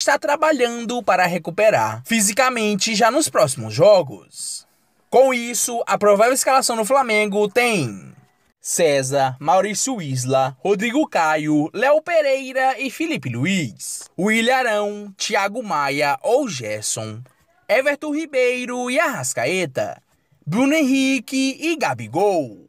está trabalhando para recuperar fisicamente já nos próximos jogos. Com isso, a provável escalação no Flamengo tem César, Maurício Isla, Rodrigo Caio, Léo Pereira e Felipe Luiz, Willian, Thiago Maia ou Gerson, Everton Ribeiro e Arrascaeta, Bruno Henrique e Gabigol.